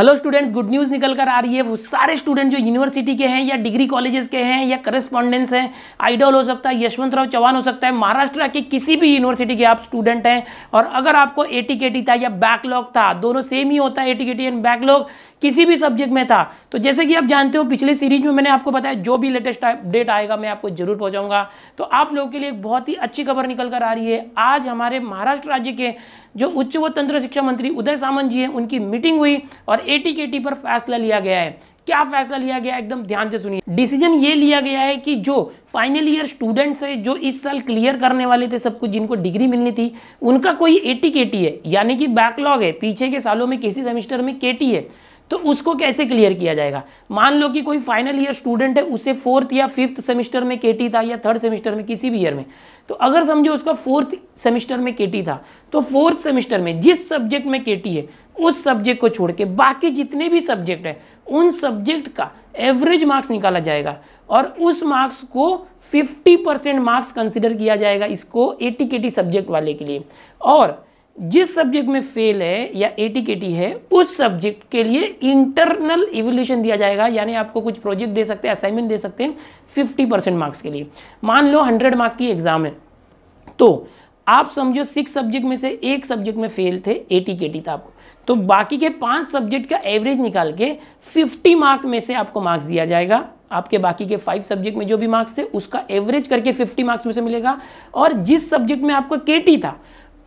hello students good news निकल कर आ रही है वो सारे स्टूडेंट जो यूनिवर्सिटी के हैं या डिग्री कॉलेजेस के हैं या करेस्पॉन्डेंट्स हैं आइडल हो सकता है यशवंतराव चौहान हो सकता है महाराष्ट्र के किसी भी यूनिवर्सिटी के आप स्टूडेंट हैं और अगर आपको एटीकेटी था या बैकलॉग था दोनों सेम ही होता है एटीकेटी एंड बैकलॉग किसी भी सब्जेक्ट में था तो जैसे कि आप जानते हो पिछले सीरीज में मैंने आपको बताया जो भी लेटेस्ट अपडेट आएगा मैं आपको जरूर पहुंचाऊंगा तो आप लोगों के लिए एक बहुत ही अच्छी खबर निकल कर आ रही है आज हमारे महाराष्ट्र राज्य के जो उच्च व तंत्र शिक्षा मंत्री उदय सामंत जी हैं उनकी मीटिंग हुई और ए पर फैसला लिया गया है क्या फैसला लिया गया एकदम ध्यान से सुनिए डिसीजन ये लिया गया है कि जो फाइनल ईयर स्टूडेंट्स है जो इस साल क्लियर करने वाले थे सब कुछ जिनको डिग्री मिलनी थी उनका कोई एटी है यानी कि बैकलॉग है पीछे के सालों में किसी सेमेस्टर में के है तो उसको कैसे क्लियर किया जाएगा मान लो कि कोई फाइनल ईयर स्टूडेंट है उसे फोर्थ या फिफ्थ सेमेस्टर में केटी था या थर्ड सेमेस्टर में किसी भी ईयर में तो अगर समझो उसका फोर्थ सेमेस्टर में केटी था तो फोर्थ सेमेस्टर में जिस सब्जेक्ट में केटी है उस सब्जेक्ट को छोड़ के बाकी जितने भी सब्जेक्ट हैं उन सब्जेक्ट का एवरेज मार्क्स निकाला जाएगा और उस मार्क्स को 50 परसेंट मार्क्स कंसिडर किया जाएगा इसको एटी टी सब्जेक्ट वाले के लिए और जिस सब्जेक्ट में फेल है या के टी है उस सब्जेक्ट के लिए इंटरनल इवोल्यूशन दिया जाएगा यानी आपको कुछ प्रोजेक्ट दे सकते हैं असाइनमेंट दे सकते हैं फिफ्टी परसेंट मार्क्स के लिए मान लो हंड्रेड मार्क की एग्ज़ाम है तो आप समझो सिक्स सब्जेक्ट में से एक सब्जेक्ट में फेल थे एटी के टी था आपको तो बाकी के पांच सब्जेक्ट का एवरेज निकाल के फिफ्टी मार्क में से आपको मार्क्स दिया जाएगा आपके बाकी के फाइव सब्जेक्ट में जो भी मार्क्स थे उसका एवरेज करके फिफ्टी मार्क्स में से मिलेगा और जिस सब्जेक्ट में आपका के टी था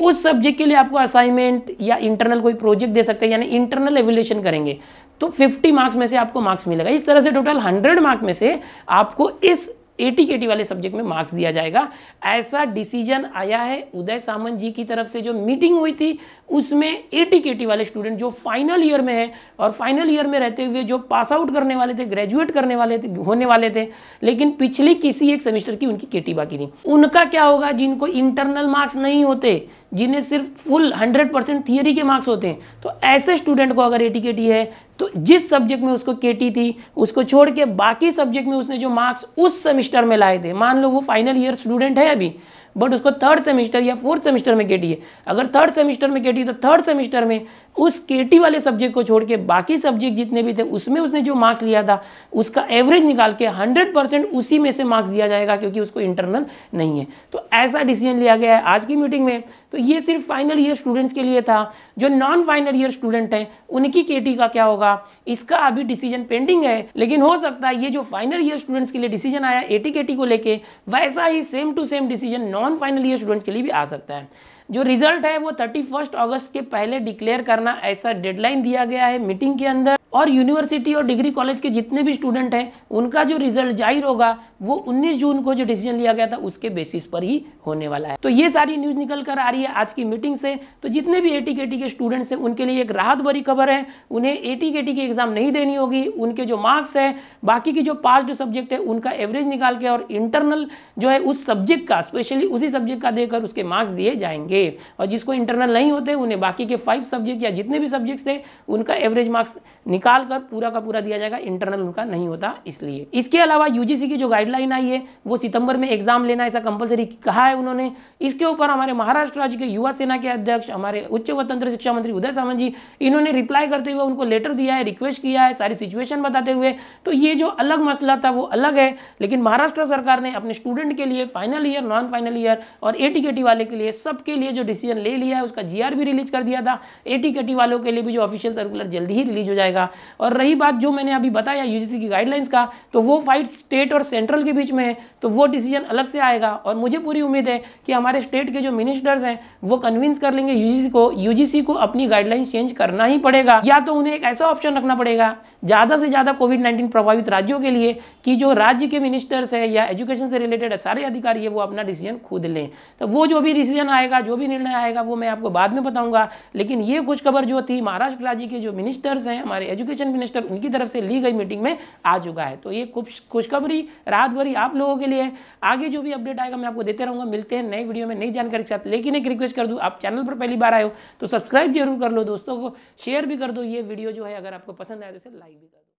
उस सब्जेक्ट के लिए आपको असाइनमेंट या इंटरनल कोई प्रोजेक्ट दे सकते हैं यानी इंटरनल एवेल्यूशन करेंगे तो 50 मार्क्स में से आपको मार्क्स मिलेगा इस तरह से टोटल 100 मार्क्स में से आपको इस एटी के वाले सब्जेक्ट में मार्क्स दिया जाएगा ऐसा डिसीजन आया है उदय सामंत जी की तरफ से जो मीटिंग हुई थी उसमें एटी के वाले स्टूडेंट जो फाइनल ईयर में है और फाइनल ईयर में रहते हुए जो पास आउट करने वाले थे ग्रेजुएट करने वाले थे होने वाले थे लेकिन पिछली किसी एक सेमेस्टर की उनकी के बाकी थी उनका क्या होगा जिनको इंटरनल मार्क्स नहीं होते जिन्हें सिर्फ फुल हंड्रेड परसेंट थियरी के मार्क्स होते हैं तो ऐसे स्टूडेंट को अगर ए है तो जिस सब्जेक्ट में उसको के थी उसको छोड़ के बाकी सब्जेक्ट में उसने जो मार्क्स उस सेमिस्टर में लाए थे मान लो वो फाइनल ईयर स्टूडेंट है अभी बट उसको थर्ड सेमेस्टर या फोर्थ सेमेस्टर में के है अगर थर्ड सेमेस्टर में के तो थर्ड सेमेस्टर में उस के वाले सब्जेक्ट को छोड़ के बाकी सब्जेक्ट जितने भी थे उसमें उसने जो मार्क्स लिया था उसका एवरेज निकाल के हंड्रेड परसेंट उसी में से मार्क्स दिया जाएगा क्योंकि उसको इंटरनल नहीं है तो ऐसा डिसीजन लिया गया है आज की मीटिंग में तो ये सिर्फ फाइनल ईयर स्टूडेंट्स के लिए था जो नॉन फाइनल ईयर स्टूडेंट हैं उनकी के का क्या होगा इसका अभी डिसीजन पेंडिंग है लेकिन हो सकता है ये जो फाइनल ईयर स्टूडेंट्स के लिए डिसीजन आया ए को लेके वैसा ही same to same decision non non final year student के लिए भी आ सकता है जो रिजल्ट है वो थर्टी फर्स्ट अगस्त के पहले डिक्लेयर करना ऐसा डेडलाइन दिया गया है मीटिंग के अंदर और यूनिवर्सिटी और डिग्री कॉलेज के जितने भी स्टूडेंट हैं उनका जो रिजल्ट जाहिर होगा वो 19 जून को जो डिसीजन लिया गया था उसके बेसिस पर ही होने वाला है तो ये सारी न्यूज़ निकल कर आ रही है आज की मीटिंग से तो जितने भी ए के स्टूडेंट्स हैं उनके लिए एक राहत भरी खबर है उन्हें ए टी की एग्ज़ाम नहीं देनी होगी उनके जो मार्क्स है बाकी की जो पास्ट सब्जेक्ट है उनका एवरेज निकाल के और इंटरनल जो है उस सब्जेक्ट का स्पेशली उसी सब्जेक्ट का देकर उसके मार्क्स दिए जाएंगे और जिसको इंटरनल नहीं होते उन्हें बाकी के फाइव सब्जेक्ट या जितने भी सब्जेक्ट्स थे उनका एवरेज मार्क्स निकाल कर पूरा का पूरा दिया जाएगा इंटरनल उनका नहीं होता इसलिए इसके अलावा यूजीसी की जो गाइडलाइन आई है वो सितंबर में एग्जाम लेना ऐसा कंपलसरी कहा है उन्होंने इसके ऊपर हमारे महाराष्ट्र राज्य के युवा सेना के अध्यक्ष हमारे उच्च व तंत्र शिक्षा मंत्री उदय सामंत जी इन्होंने रिप्लाई करते हुए उनको लेटर दिया है रिक्वेस्ट किया है सारी सिचुएशन बताते हुए तो ये जो अलग मसला था वो अलग है लेकिन महाराष्ट्र सरकार ने अपने स्टूडेंट के लिए final year non final year और ए वाले के लिए सबके लिए जो डिसीजन ले लिया है उसका जी भी रिलीज कर दिया था ए वालों के लिए भी जो ऑफिशियल सर्कुलर जल्दी ही रिलीज हो जाएगा और रही बात जो मैंने अभी बताया यूजीसी की गाइडलाइंस का तो वो फाइट स्टेट और सेंट्रल के बीच में है तो वो डिसीजन अलग से आएगा और मुझे पूरी उम्मीद है कि हमारे स्टेट के जो मिनिस्टर्स हैं वो कन्विंस कर लेंगे यूजीसी को यूजीसी को अपनी गाइडलाइंस चेंज करना ही पड़ेगा या तो उन्हें एक ऐसा ऑप्शन रखना पड़ेगा ज़्यादा से ज़्यादा कोविड नाइन्टीन प्रभावित राज्यों के लिए कि जो राज्य के मिनिस्टर्स हैं या एजुकेशन से रिलेटेड सारे अधिकारी है वो अपना डिसीजन खुद लें तो वो जो भी डिसीजन आएगा जो भी निर्णय आएगा वो मैं आपको बाद में बताऊँगा लेकिन ये कुछ खबर जो थी महाराष्ट्र राज्य के जो मिनिस्टर्स हैं हमारे एजुकेशन मिनिस्टर उनकी तरफ से ली गई मीटिंग में आ चुका है तो ये खुश खुशखबरी राहत भरी आप लोगों के लिए आगे जो भी अपडेट आएगा मैं आपको देते रहूँगा मिलते हैं नए वीडियो में नई जानकारी के साथ लेकिन एक रिक्वेस्ट कर दूँ आप चैनल पर पहली बार आए हो तो सब्सक्राइब जरूर कर लो दोस्तों को शेयर भी कर दो ये वीडियो जो है अगर आपको पसंद आए तो इसे लाइक भी कर दो